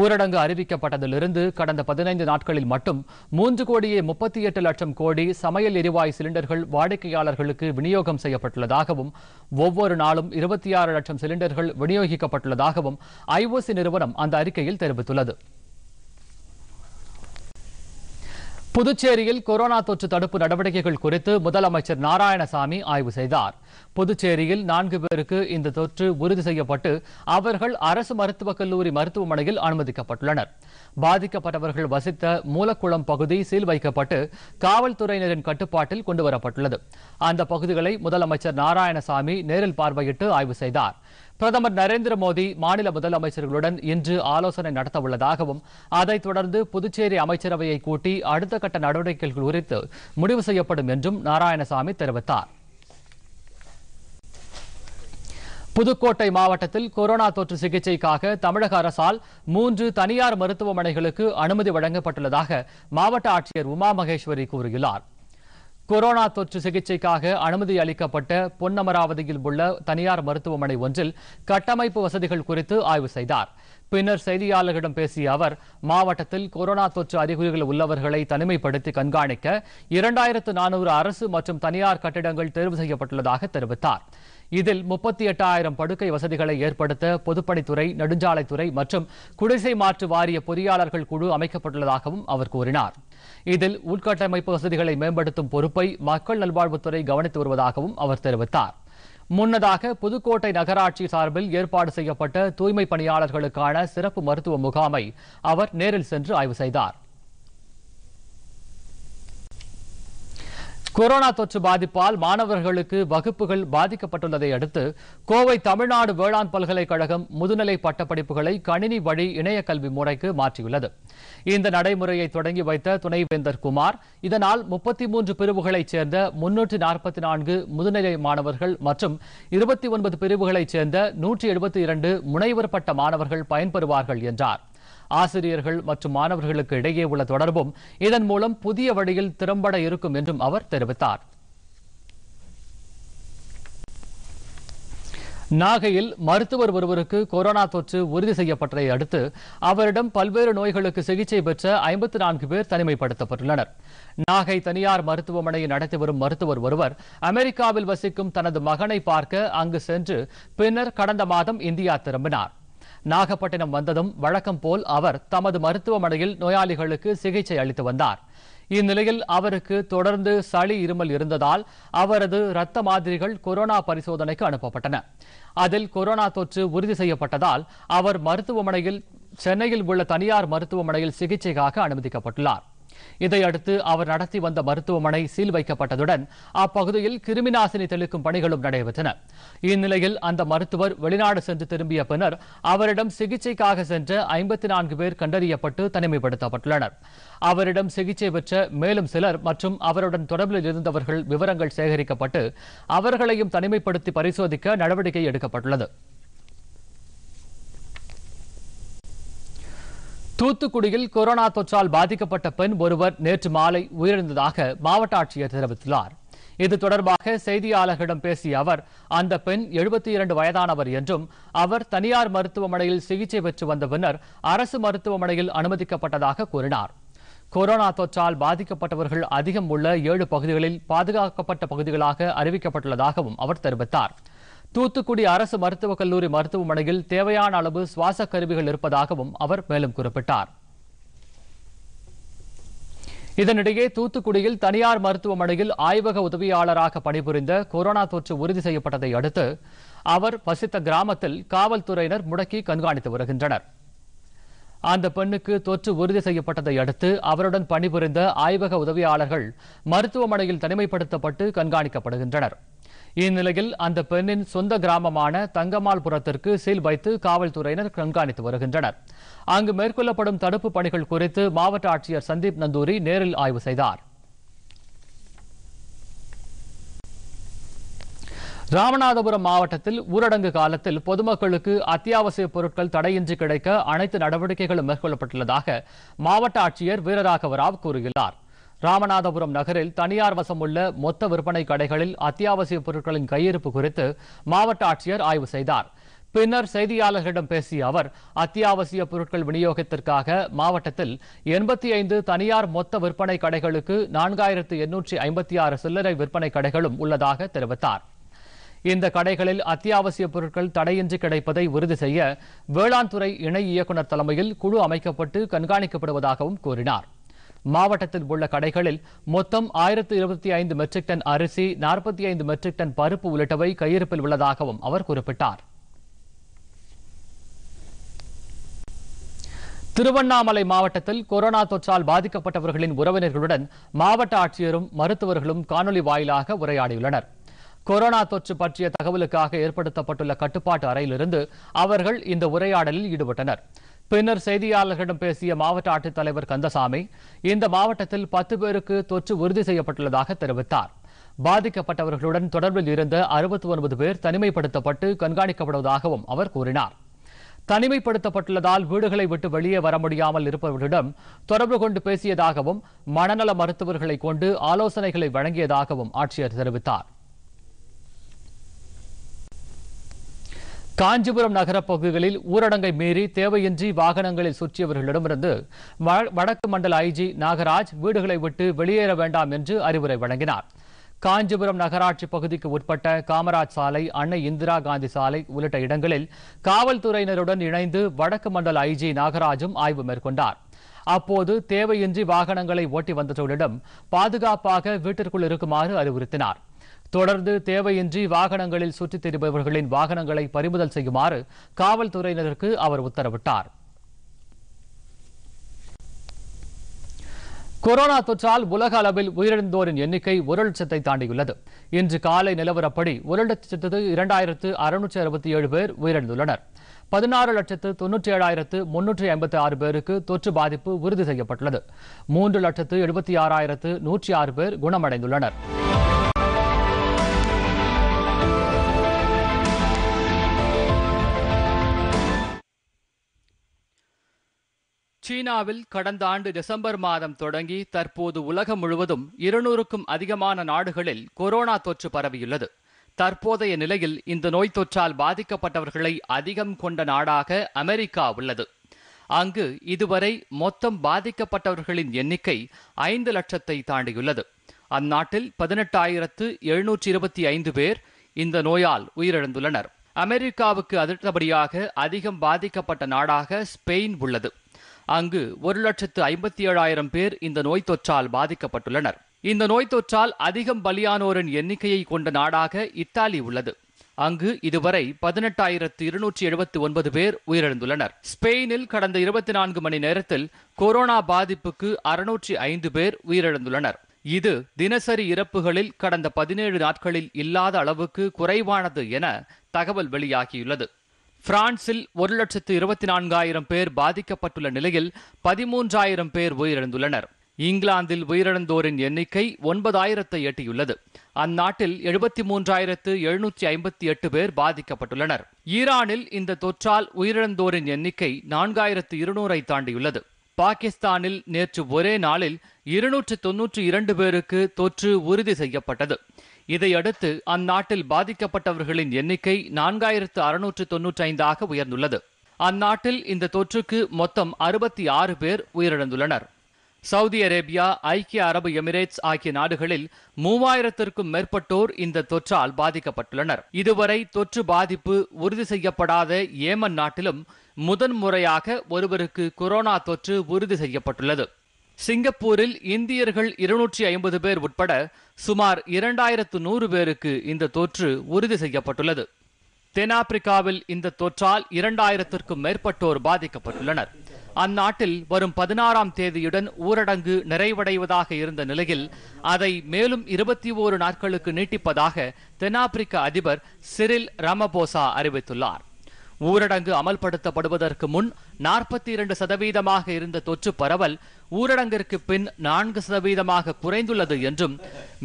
ஊரடங்கு அறிவிக்கப்பட்டதிலிருந்து கடந்த பதினைந்து நாட்களில் மட்டும் மூன்று கோடியே முப்பத்தி எட்டு லட்சம் கோடி சமையல் எரிவாயு சிலிண்டர்கள் வாடிக்கையாளர்களுக்கு விநியோகம் செய்யப்பட்டுள்ளதாகவும் ஒவ்வொரு நாளும் இருபத்தி ஆறு லட்சம் சிலிண்டர்கள் விநியோகிக்கப்பட்டுள்ளதாகவும் ஐஓசி நிறுவனம் அந்த அறிக்கையில் தெரிவித்துள்ளது புதுச்சேரியில் கொரோனா தொற்று தடுப்பு நடவடிக்கைகள் குறித்து முதலமைச்சர் நாராயணசாமி ஆய்வு செய்தார் புதுச்சேரியில் நான்கு பேருக்கு இந்த தொற்று உறுதி செய்யப்பட்டு அவர்கள் அரசு மருத்துவக் கல்லூரி மருத்துவமனையில் அனுமதிக்கப்பட்டுள்ளனர் பாதிக்கப்பட்டவர்கள் வசித்த மூலக்குளம் பகுதி சீல் வைக்கப்பட்டு காவல்துறையினரின் கட்டுப்பாட்டில் கொண்டுவரப்பட்டுள்ளது அந்த பகுதிகளை முதலமைச்சர் நாராயணசாமி நேரில் பார்வையிட்டு ஆய்வு செய்தார் பிரதமர் நரேந்திர மோடி மாநில முதலமைச்சர்களுடன் இன்று ஆலோசனை நடத்தவுள்ளதாகவும் அதைத் தொடர்ந்து புதுச்சேரி அமைச்சரவையை கூட்டி அடுத்த கட்ட நடவடிக்கைகள் குறித்து முடிவு செய்யப்படும் என்றும் நாராயணசாமி தெரிவித்தார் புதுக்கோட்டை மாவட்டத்தில் கொரோனா தொற்று சிகிச்சைக்காக தமிழக அரசால் மூன்று தனியார் மருத்துவமனைகளுக்கு அனுமதி வழங்கப்பட்டுள்ளதாக மாவட்ட ஆட்சியர் உமா மகேஸ்வரி கூறியுள்ளாா் கொரோனா தொற்று சிகிச்சைக்காக அனுமதி அளிக்கப்பட்ட பொன்னமராவதியில் உள்ள தனியார் மருத்துவமனை ஒன்றில் கட்டமைப்பு வசதிகள் குறித்து ஆய்வு செய்தார் பின்னர் செய்தியாளர்களிடம் பேசிய அவர் மாவட்டத்தில் கொரோனா தொற்று அறிகுறிகள் உள்ளவர்களை தனிமைப்படுத்தி கண்காணிக்க இரண்டாயிரத்து நானூறு அரசு மற்றும் தனியார் கட்டிடங்கள் தேர்வு செய்யப்பட்டுள்ளதாக தெரிவித்தாா் இதில் முப்பத்தி எட்டாயிரம் படுக்கை வசதிகளை ஏற்படுத்த பொதுப்பணித்துறை நெடுஞ்சாலைத்துறை மற்றும் குடிசை மாற்று வாரிய பொறியாளர்கள் குழு அமைக்கப்பட்டுள்ளதாகவும் அவர் கூறினார் இதில் உள்கட்டமைப்பு வசதிகளை மேம்படுத்தும் பொறுப்பை மக்கள் நல்வாழ்வுத்துறை கவனித்து வருவதாகவும் அவர் தெரிவித்தார் முன்னதாக புதுக்கோட்டை நகராட்சி சார்பில் ஏற்பாடு செய்யப்பட்ட தூய்மை பணியாளர்களுக்கான சிறப்பு மருத்துவ முகாமை அவர் நேரில் சென்று ஆய்வு செய்தார் கொரோனா தொற்று பாதிப்பால் மாணவர்களுக்கு வகுப்புகள் பாதிக்கப்பட்டுள்ளதை அடுத்து கோவை தமிழ்நாடு வேளாண் பல்கலைக்கழகம் முதுநிலை பட்டப்படிப்புகளை கணினி வழி இணைய கல்வி முறைக்கு மாற்றியுள்ளது இந்த நடைமுறையை தொடங்கி வைத்த துணைவேந்தர் குமார் இதனால் முப்பத்தி மூன்று பிரிவுகளைச் சேர்ந்த முன்னூற்றி நாற்பத்தி நான்கு முதுநிலை மாணவர்கள் மற்றும் இருபத்தி ஒன்பது பிரிவுகளைச் சேர்ந்த நூற்றி எழுபத்தி இரண்டு முனைவர் பட்ட மாணவர்கள் பயன்பெறுவார்கள் என்றார் ஆசிரியர்கள் மற்றும் மாணவர்களுக்கு இடையே உள்ள தொடர்பும் இதன் மூலம் புதிய வழியில் திறம்பட இருக்கும் என்றும் அவர் தெரிவித்தார் நாகையில் மருத்துவர் ஒருவருக்கு கொரோனா தொற்று உறுதி செய்யப்பட்டதை அடுத்து அவரிடம் பல்வேறு நோய்களுக்கு சிகிச்சை பெற்ற ஐம்பத்தி நான்கு பேர் தனிமைப்படுத்தப்பட்டுள்ளனர் நாகை தனியார் மருத்துவமனையில் நடத்தி வரும் மருத்துவர் ஒருவர் அமெரிக்காவில் வசிக்கும் தனது மகனை பார்க்க அங்கு சென்று பின்னர் கடந்த மாதம் இந்தியா திரும்பினார் நாகப்பட்டினம் வந்ததும் வழக்கம் போல் அவர் தமது மருத்துவமனையில் நோயாளிகளுக்கு சிகிச்சை அளித்து வந்தார் இந்நிலையில் அவருக்கு தொடர்ந்து சளி இருமல் இருந்ததால் அவரது இரத்த மாதிரிகள் கொரோனா பரிசோதனைக்கு அனுப்பப்பட்டன அதில் கொரோனா தொற்று உறுதி செய்யப்பட்டதால் அவர் மருத்துவமனையில் சென்னையில் உள்ள தனியார் மருத்துவமனையில் சிகிச்சைக்காக அனுமதிக்கப்பட்டுள்ளார் இதையடுத்து அவர் நடத்தி வந்த மருத்துவமனை சீல் வைக்கப்பட்டதுடன் அப்பகுதியில் நாசினி தெளிக்கும் பணிகளும் நடைபெற்றன இந்நிலையில் அந்த மருத்துவர் வெளிநாடு சென்று திரும்பிய பின்னர் அவரிடம் சிகிச்சைக்காக சென்ற ஐம்பத்தி நான்கு பேர் கண்டறியப்பட்டு தனிமைப்படுத்தப்பட்டுள்ளனர் அவரிடம் சிகிச்சை பெற்ற மேலும் சிலர் மற்றும் அவருடன் தொடர்பில் இருந்தவர்கள் விவரங்கள் சேகரிக்கப்பட்டு அவர்களையும் தனிமைப்படுத்தி பரிசோதிக்க நடவடிக்கை எடுக்கப்பட்டுள்ளது தூத்துக்குடியில் கொரோனா தொற்றால் பாதிக்கப்பட்ட பெண் ஒருவர் நேற்று மாலை உயிரிழந்ததாக மாவட்ட ஆட்சியர் தெரிவித்துள்ளார் இது தொடர்பாக செய்தியாளர்களிடம் பேசிய அவர் அந்த பெண் எழுபத்தி இரண்டு வயதானவர் என்றும் அவர் தனியார் மருத்துவமனையில் சிகிச்சை பெற்று வந்த பின்னர் அரசு மருத்துவமனையில் அனுமதிக்கப்பட்டதாக கூறினார் கொரோனா தொற்றால் பாதிக்கப்பட்டவர்கள் அதிகம் உள்ள ஏழு பகுதிகளில் பாதுகாக்கப்பட்ட பகுதிகளாக அறிவிக்கப்பட்டுள்ளதாகவும் அவர் தெரிவித்தார் தூத்துக்குடி அரசு மருத்துவக் கல்லூரி மருத்துவமனையில் தேவையான அளவு சுவாச கருவிகள் இருப்பதாகவும் அவர் மேலும் குறிப்பிட்டார் இதனிடையே தூத்துக்குடியில் தனியார் மருத்துவமனையில் ஆய்வக உதவியாளராக பணிபுரிந்த கொரோனா தொற்று உறுதி செய்யப்பட்டதை அடுத்து அவர் வசித்த கிராமத்தில் காவல்துறையினர் முடக்கி கண்காணித்து வருகின்றனர் அந்த பெண்ணுக்கு தொற்று உறுதி செய்யப்பட்டதை அடுத்து அவருடன் பணிபுரிந்த ஆய்வக உதவியாளர்கள் மருத்துவமனையில் தனிமைப்படுத்தப்பட்டு கண்காணிக்கப்படுகின்றனர் இந்நிலையில் அந்த பெண்ணின் சொந்த கிராமமான தங்கமால்புரத்திற்கு சீல் வைத்து காவல்துறையினர் கண்காணித்து வருகின்றனர் அங்கு மேற்கொள்ளப்படும் தடுப்பு பணிகள் குறித்து மாவட்ட ஆட்சியர் சந்தீப் நந்தூரி நேரில் ஆய்வு செய்தார் ராமநாதபுரம் மாவட்டத்தில் ஊரடங்கு காலத்தில் பொதுமக்களுக்கு அத்தியாவசிய பொருட்கள் தடையின்றி கிடைக்க அனைத்து நடவடிக்கைகளும் மேற்கொள்ளப்பட்டுள்ளதாக மாவட்ட ஆட்சியர் வீரராகவராவ் கூறுகிறார் ராமநாதபுரம் நகரில் தனியார் வசமுள்ள மொத்த விற்பனை கடைகளில் அத்தியாவசிய பொருட்களின் கையிருப்பு குறித்து மாவட்ட ஆட்சியர் ஆய்வு செய்தார் பின்னர் செய்தியாளர்களிடம் பேசிய அவர் அத்தியாவசிய பொருட்கள் விநியோகத்திற்காக மாவட்டத்தில் எண்பத்தி ஐந்து தனியார் மொத்த விற்பனை கடைகளுக்கு நான்காயிரத்து எண்ணூற்றி ஐம்பத்தி ஆறு சில்லறை விற்பனை கடைகளும் உள்ளதாக தெரிவித்தார் இந்த கடைகளில் அத்தியாவசிய பொருட்கள் தடையின்றி கிடைப்பதை உறுதி செய்ய வேளாண் துறை இணை இயக்குநர் தலைமையில் குழு அமைக்கப்பட்டு கண்காணிக்கப்படுவதாகவும் கூறினார் மாவட்டத்தில் உள்ள கடைகளில் மொத்தம் ஆயிரத்து இருபத்தி ஐந்து மெட்ரிக் டன் அரிசி நாற்பத்தி ஐந்து மெட்ரிக் டன் பருப்பு உள்ளிட்டவை கையிருப்பில் உள்ளதாகவும் அவர் குறிப்பிட்டார் திருவண்ணாமலை மாவட்டத்தில் கொரோனா தொற்றால் பாதிக்கப்பட்டவர்களின் உறவினர்களுடன் மாவட்ட ஆட்சியரும் மருத்துவர்களும் காணொலி வாயிலாக உரையாடியுள்ளனர் கொரோனா தொற்று பற்றிய தகவலுக்காக ஏற்படுத்தப்பட்டுள்ள கட்டுப்பாட்டு அறையிலிருந்து அவர்கள் இந்த உரையாடலில் ஈடுபட்டனர் பின்னர் செய்தியாளர்களிடம் பேசிய மாவட்ட ஆட்சித்தலைவர் கந்தசாமி இந்த மாவட்டத்தில் பத்து பேருக்கு தொற்று உறுதி செய்யப்பட்டுள்ளதாக தெரிவித்தார் பாதிக்கப்பட்டவர்களுடன் தொடர்பில் இருந்த அறுபத்தி ஒன்பது பேர் தனிமைப்படுத்தப்பட்டு கண்காணிக்கப்படுவதாகவும் அவர் கூறினார் தனிமைப்படுத்தப்பட்டுள்ளதால் வீடுகளை விட்டு வெளியே வர முடியாமல் இருப்பவர்களிடம் தொடர்பு கொண்டு பேசியதாகவும் மனநல மருத்துவர்களை கொண்டு ஆலோசனைகளை வழங்கியதாகவும் ஆட்சியர் தெரிவித்தார் காஞ்சிபுரம் நகர பகுதிகளில் ஊரடங்கை மீறி தேவையின்றி வாகனங்களில் சுற்றியவர்களிடமிருந்து வடக்கு மண்டல ஐஜி நாகராஜ் வீடுகளை விட்டு வெளியேற வேண்டாம் என்று அறிவுரை வழங்கினார் காஞ்சிபுரம் நகராட்சி பகுதிக்கு உட்பட்ட காமராஜ் சாலை அன்னை இந்திரா காந்தி சாலை உள்ளிட்ட இடங்களில் காவல்துறையினருடன் இணைந்து வடக்கு மண்டல ஐஜி நாகராஜும் ஆய்வு மேற்கொண்டார் அப்போது தேவையின்றி வாகனங்களை ஓட்டி வந்தவர்களிடம் பாதுகாப்பாக வீட்டிற்குள் இருக்குமாறு அறிவுறுத்தினார் தொடர்ந்து தேவையின்றி வாகனங்களில் சுற்றித் திரிபவர்களின் வாகனங்களை பறிமுதல் செய்யுமாறு காவல்துறையினருக்கு அவர் உத்தரவிட்டார் கொரோனா தொற்றால் உலக அளவில் உயிரிழந்தோரின் எண்ணிக்கை ஒரு லட்சத்தை தாண்டியுள்ளது இன்று காலை நிலவரப்படி ஒரு லட்சத்து இரண்டாயிரத்து அறுநூற்றி அறுபத்தி ஏழு பேர் உயிரிழந்துள்ளனர் பதினாறு லட்சத்து தொன்னூற்றி ஏழாயிரத்து முன்னூற்றி ஐம்பத்தி ஆறு பேருக்கு தொற்று பாதிப்பு உறுதி செய்யப்பட்டுள்ளது மூன்று லட்சத்து எழுபத்தி ஆறாயிரத்து நூற்றி ஆறு பேர் குணமடைந்துள்ளனர் சீனாவில் கடந்த ஆண்டு டிசம்பர் மாதம் தொடங்கி தற்போது உலகம் முழுவதும் இருநூறுக்கும் அதிகமான நாடுகளில் கொரோனா தொற்று பரவியுள்ளது தற்போதைய நிலையில் இந்த நோய் தொற்றால் பாதிக்கப்பட்டவர்களை அதிகம் கொண்ட நாடாக அமெரிக்கா உள்ளது அங்கு இதுவரை மொத்தம் பாதிக்கப்பட்டவர்களின் எண்ணிக்கை ஐந்து லட்சத்தை தாண்டியுள்ளது அந்நாட்டில் பதினெட்டாயிரத்து எழுநூற்றி இருபத்தி ஐந்து பேர் இந்த நோயால் உயிரிழந்துள்ளனர் அமெரிக்காவுக்கு அதிர்ந்தபடியாக அதிகம் பாதிக்கப்பட்ட நாடாக ஸ்பெயின் உள்ளது அங்கு ஒரு லட்சத்து ஐம்பத்தி ஏழாயிரம் பேர் இந்த நோய் தொற்றால் பாதிக்கப்பட்டுள்ளனர் இந்த நோய் தொற்றால் அதிகம் பலியானோரின் எண்ணிக்கையை கொண்ட நாடாக இத்தாலி உள்ளது அங்கு இதுவரை பதினெட்டாயிரத்து இருநூற்றி எழுபத்தி ஒன்பது பேர் உயிரிழந்துள்ளனர் ஸ்பெயினில் கடந்த இருபத்தி நான்கு மணி நேரத்தில் கொரோனா பாதிப்புக்கு அறுநூற்றி ஐந்து பேர் உயிரிழந்துள்ளனர் இது தினசரி இறப்புகளில் கடந்த பதினேழு நாட்களில் இல்லாத அளவுக்கு குறைவானது என தகவல் வெளியாகியுள்ளது பிரான்சில் ஒரு லட்சத்து இருபத்தி நான்காயிரம் பேர் பாதிக்கப்பட்டுள்ள நிலையில் பதிமூன்றாயிரம் பேர் உயிரிழந்துள்ளனர் இங்கிலாந்தில் உயிரிழந்தோரின் எண்ணிக்கை ஒன்பதாயிரத்தை எட்டியுள்ளது அந்நாட்டில் எழுபத்தி மூன்றாயிரத்து எழுநூற்றி ஐம்பத்தி எட்டு பேர் பாதிக்கப்பட்டுள்ளனர் ஈரானில் இந்த தொற்றால் உயிரிழந்தோரின் எண்ணிக்கை நான்காயிரத்து இருநூறை தாண்டியுள்ளது பாகிஸ்தானில் நேற்று ஒரே நாளில் இருநூற்று தொன்னூற்று இரண்டு பேருக்கு தொற்று உறுதி செய்யப்பட்டது இதையடுத்து அந்நாட்டில் பாதிக்கப்பட்டவர்களின் எண்ணிக்கை நான்காயிரத்து அறுநூற்று தொன்னூற்றி ஐந்தாக உயர்ந்துள்ளது அந்நாட்டில் இந்த தொற்றுக்கு மொத்தம் அறுபத்தி ஆறு பேர் உயிரிழந்துள்ளனர் சவுதி அரேபியா ஐக்கிய அரபு எமிரேட்ஸ் ஆகிய நாடுகளில் மூவாயிரத்திற்கும் மேற்பட்டோர் இந்த தொற்றால் பாதிக்கப்பட்டுள்ளனர் இதுவரை தொற்று பாதிப்பு உறுதி செய்யப்படாத ஏமன் நாட்டிலும் முதன்முறையாக ஒருவருக்கு கொரோனா தொற்று உறுதி செய்யப்பட்டுள்ளது சிங்கப்பூரில் இந்தியர்கள் இருநூற்றி ஐம்பது பேர் உட்பட சுமார் இரண்டாயிரத்து நூறு பேருக்கு இந்த தொற்று உறுதி செய்யப்பட்டுள்ளது தென்னாப்பிரிக்காவில் இந்த தொற்றால் இரண்டாயிரத்திற்கும் மேற்பட்டோர் பாதிக்கப்பட்டுள்ளனர் அந்நாட்டில் வரும் பதினாறாம் தேதியுடன் ஊரடங்கு நிறைவடைவதாக இருந்த நிலையில் அதை மேலும் இருபத்தி ஓரு நாட்களுக்கு நீட்டிப்பதாக தென்னாப்பிரிக்க அதிபர் சிரில் ரமபோசா அறிவித்துள்ளார் ஊரடங்கு அமல்படுத்தப்படுவதற்கு முன் நாற்பத்தி இரண்டு சதவீதமாக இருந்த தொற்று பரவல் ஊரடங்கிற்கு பின் நான்கு சதவீதமாக குறைந்துள்ளது என்றும்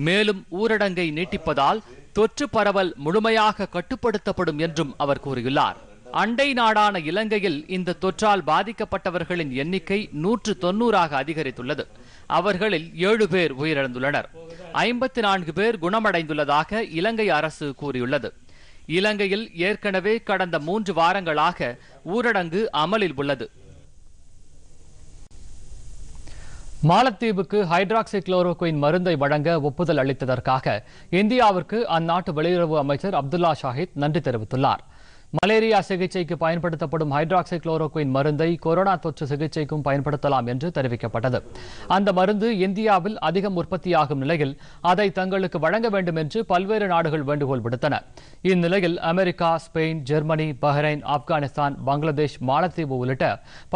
மேலும் ஊரடங்கை நீட்டிப்பதால் தொற்று பரவல் முழுமையாக கட்டுப்படுத்தப்படும் என்றும் அவர் கூறியுள்ளார் அண்டை நாடான இலங்கையில் இந்த தொற்றால் பாதிக்கப்பட்டவர்களின் எண்ணிக்கை நூற்று தொன்னூறாக அதிகரித்துள்ளது அவர்களில் ஏழு பேர் உயிரிழந்துள்ளனர் ஐம்பத்தி நான்கு பேர் குணமடைந்துள்ளதாக இலங்கை அரசு கூறியுள்ளது இலங்கையில் ஏற்கனவே கடந்த மூன்று வாரங்களாக ஊரடங்கு அமலில் உள்ளது மாலத்தீவுக்கு ஹைட்ராக்சி குளோரோகுயின் மருந்தை வழங்க ஒப்புதல் அளித்ததற்காக இந்தியாவிற்கு அந்நாட்டு வெளியுறவு அமைச்சர் அப்துல்லா ஷாஹித் நன்றி தெரிவித்துள்ளார் மலேரியா சிகிச்சைக்கு பயன்படுத்தப்படும் ஹைட்ராக்சி மருந்தை கொரோனா தொற்று சிகிச்சைக்கும் பயன்படுத்தலாம் என்று தெரிவிக்கப்பட்டது அந்த மருந்து இந்தியாவில் அதிகம் உற்பத்தியாகும் நிலையில் அதை தங்களுக்கு வழங்க வேண்டும் என்று பல்வேறு நாடுகள் வேண்டுகோள் விடுத்தன இந்நிலையில் America Spain Germany Bahrain Afghanistan Bangladesh மாலத்தீவு உள்ளிட்ட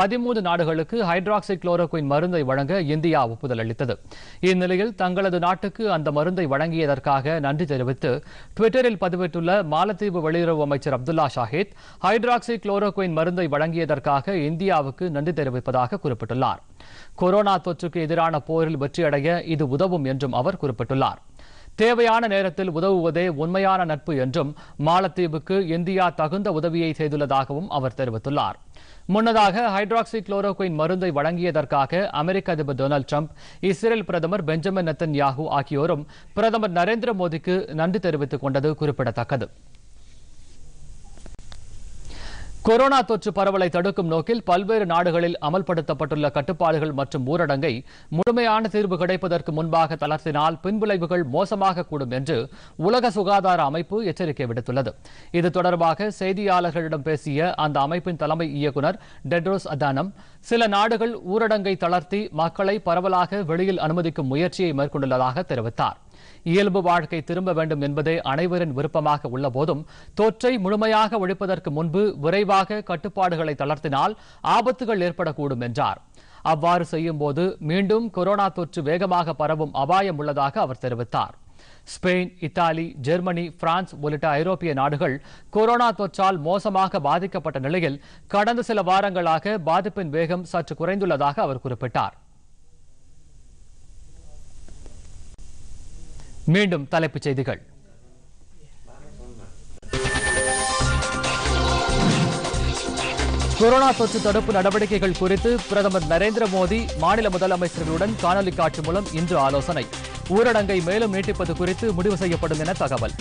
பதிமூன்று நாடுகளுக்கு ஹைட்ராக்சி குளோரோக்வின் மருந்தை வழங்க இந்தியா ஒப்புதல் அளித்தது இந்நிலையில் தங்களது நாட்டுக்கு அந்த மருந்தை வழங்கியதற்காக நன்றி தெரிவித்து டுவிட்டரில் பதிவிட்டுள்ள மாலத்தீவு வெளியுறவு அமைச்சர் அப்துல்லா ஷா ஜாஹித் ஹைட்ராக்சி குளோரோகுயின் மருந்தை வழங்கியதற்காக இந்தியாவுக்கு நன்றி தெரிவிப்பதாக குறிப்பிட்டுள்ளார் கொரோனா தொற்றுக்கு எதிரான போரில் வெற்றியடைய இது உதவும் என்றும் அவர் குறிப்பிட்டுள்ளார் தேவையான நேரத்தில் உதவுவதே உண்மையான நட்பு என்றும் மாலத்தீவுக்கு இந்தியா தகுந்த உதவியை செய்துள்ளதாகவும் அவர் தெரிவித்துள்ளார் முன்னதாக ஹைட்ராக்சி குளோரோகுயின் மருந்தை வழங்கியதற்காக அமெரிக்க அதிபர் டொனால்டு டிரம்ப் இஸ்ரேல் பிரதமர் பெஞ்சமின் நெத்தன் யாகு ஆகியோரும் பிரதமர் நரேந்திர மோடிக்கு நன்றி தெரிவித்துக் கொண்டது குறிப்பிடத்தக்கது கொரோனா தொற்று பரவலை தடுக்கும் நோக்கில் பல்வேறு நாடுகளில் அமல்படுத்தப்பட்டுள்ள கட்டுப்பாடுகள் மற்றும் ஊரடங்கை முழுமையான தீர்வு கிடைப்பதற்கு முன்பாக தளர்த்தினால் பின்விளைவுகள் மோசமாக கூடும் என்று உலக சுகாதார அமைப்பு எச்சரிக்கை விடுத்துள்ளது இது தொடர்பாக செய்தியாளர்களிடம் பேசிய அந்த அமைப்பின் தலைமை இயக்குநர் டெட்ரோஸ் அதானம் சில நாடுகள் ஊரடங்கை தளர்த்தி மக்களை பரவலாக வெளியில் அனுமதிக்கும் முயற்சியை மேற்கொண்டுள்ளதாக தெரிவித்தார் இயல்பு வாழ்க்கை திரும்ப வேண்டும் என்பதே அனைவரின் விருப்பமாக உள்ளபோதும் தொற்றை முழுமையாக ஒழிப்பதற்கு முன்பு விரைவாக கட்டுப்பாடுகளை தளர்த்தினால் ஆபத்துகள் ஏற்படக்கூடும் என்றார் அவ்வாறு செய்யும்போது மீண்டும் கொரோனா தொற்று வேகமாக பரவும் அபாயம் உள்ளதாக அவர் தெரிவித்தார் ஸ்பெயின் இத்தாலி ஜெர்மனி பிரான்ஸ் உள்ளிட்ட ஐரோப்பிய நாடுகள் கொரோனா தொற்றால் மோசமாக பாதிக்கப்பட்ட நிலையில் கடந்த சில வாரங்களாக பாதிப்பின் வேகம் சற்று குறைந்துள்ளதாக அவர் குறிப்பிட்டார் மீண்டும் தலைப்புச் செய்திகள் கொரோனா தொற்று தடுப்பு நடவடிக்கைகள் குறித்து பிரதமர் நரேந்திர மோடி மாநில முதலமைச்சர்களுடன் காணொலி காட்சி மூலம் இன்று ஆலோசனை ஊரடங்கை மேலும் நீட்டிப்பது குறித்து முடிவு செய்யப்படும் என தகவல்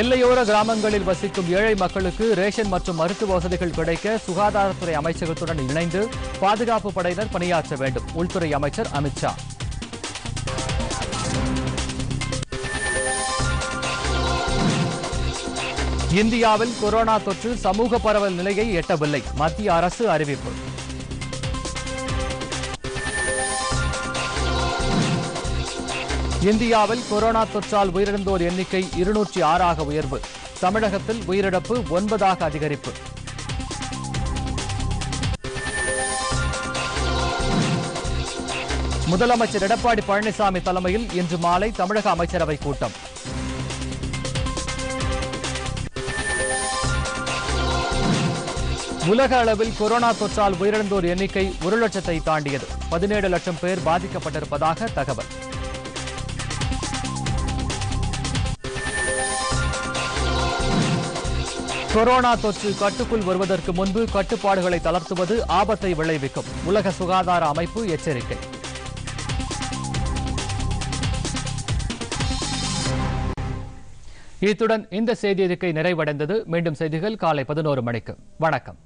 எல்லையோர கிராமங்களில் வசிக்கும் ஏழை மக்களுக்கு ரேஷன் மற்றும் மருத்துவ வசதிகள் கிடைக்க சுகாதாரத்துறை அமைச்சகத்துடன் இணைந்து பாதுகாப்பு படையினர் பணியாற்ற வேண்டும் உள்துறை அமைச்சர் அமித்ஷா இந்தியாவில் கொரோனா தொற்று சமூக பரவல் நிலையை எட்டவில்லை மத்திய அரசு அறிவிப்பு இந்தியாவில் கொரோனா தொற்றால் உயிரிழந்தோர் எண்ணிக்கை இருநூற்றி ஆறாக உயர்வு தமிழகத்தில் உயிரிழப்பு ஒன்பதாக அதிகரிப்பு முதலமைச்சர் எடப்பாடி பழனிசாமி தலைமையில் இன்று மாலை தமிழக அமைச்சரவை கூட்டம் உலக அளவில் கொரோனா தொற்றால் உயிரிழந்தோர் எண்ணிக்கை ஒரு லட்சத்தை தாண்டியது பதினேழு லட்சம் பேர் பாதிக்கப்பட்டிருப்பதாக தகவல் கொரோனா தொற்று கட்டுக்குள் வருவதற்கு முன்பு கட்டுப்பாடுகளை தளர்த்துவது ஆபத்தை விளைவிக்கும் உலக சுகாதார அமைப்பு எச்சரிக்கை இத்துடன் இந்த செய்தி அறிக்கை நிறைவடைந்தது மீண்டும் செய்திகள் காலை பதினோரு மணிக்கு வணக்கம்